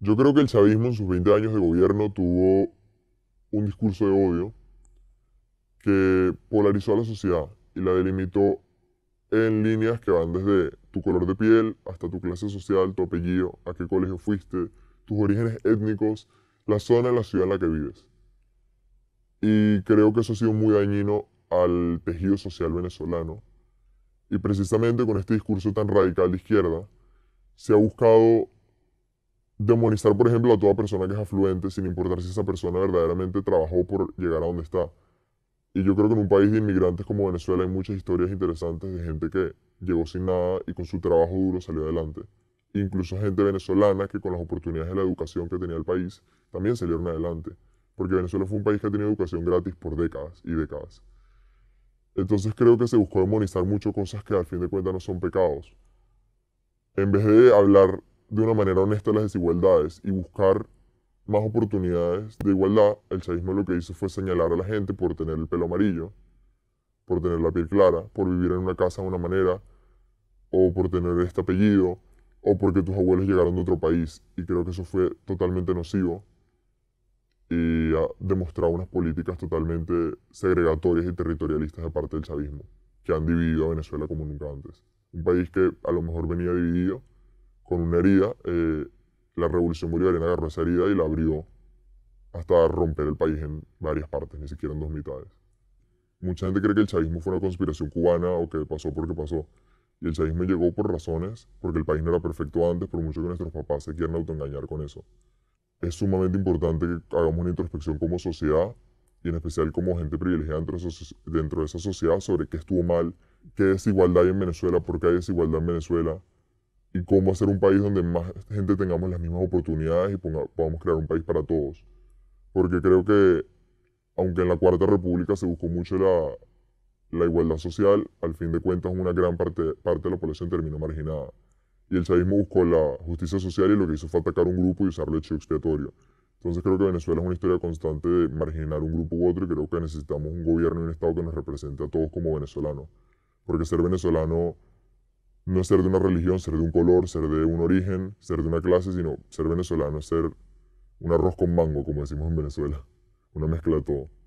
Yo creo que el chavismo en sus 20 años de gobierno tuvo un discurso de odio que polarizó a la sociedad y la delimitó en líneas que van desde tu color de piel hasta tu clase social, tu apellido, a qué colegio fuiste, tus orígenes étnicos, la zona y la ciudad en la que vives. Y creo que eso ha sido muy dañino al tejido social venezolano. Y precisamente con este discurso tan radical de izquierda, se ha buscado demonizar, por ejemplo, a toda persona que es afluente, sin importar si esa persona verdaderamente trabajó por llegar a donde está. Y yo creo que en un país de inmigrantes como Venezuela hay muchas historias interesantes de gente que llegó sin nada y con su trabajo duro salió adelante. Incluso gente venezolana que con las oportunidades de la educación que tenía el país también salieron adelante. Porque Venezuela fue un país que tenía educación gratis por décadas y décadas. Entonces creo que se buscó demonizar mucho cosas que al fin de cuentas no son pecados. En vez de hablar de una manera honesta las desigualdades y buscar más oportunidades de igualdad, el chavismo lo que hizo fue señalar a la gente por tener el pelo amarillo, por tener la piel clara, por vivir en una casa de una manera, o por tener este apellido, o porque tus abuelos llegaron de otro país. Y creo que eso fue totalmente nocivo y ha demostrado unas políticas totalmente segregatorias y territorialistas de parte del chavismo, que han dividido a Venezuela como nunca antes. Un país que a lo mejor venía dividido con una herida, eh, la revolución bolivariana agarró esa herida y la abrió hasta romper el país en varias partes, ni siquiera en dos mitades. Mucha gente cree que el chavismo fue una conspiración cubana o que pasó porque pasó. Y el chavismo llegó por razones, porque el país no era perfecto antes, por mucho que nuestros papás se quieran autoengañar con eso. Es sumamente importante que hagamos una introspección como sociedad y en especial como gente privilegiada dentro, dentro de esa sociedad sobre qué estuvo mal, qué desigualdad hay en Venezuela, por qué hay desigualdad en Venezuela, y cómo hacer un país donde más gente tengamos las mismas oportunidades y podamos crear un país para todos. Porque creo que, aunque en la Cuarta República se buscó mucho la, la igualdad social, al fin de cuentas una gran parte, parte de la población terminó marginada. Y el chavismo buscó la justicia social y lo que hizo fue atacar un grupo y usarlo hecho expiatorio. Entonces creo que Venezuela es una historia constante de marginar un grupo u otro y creo que necesitamos un gobierno y un Estado que nos represente a todos como venezolanos. Porque ser venezolano no ser de una religión, ser de un color, ser de un origen, ser de una clase, sino ser venezolano, ser un arroz con mango, como decimos en Venezuela, una mezcla de todo.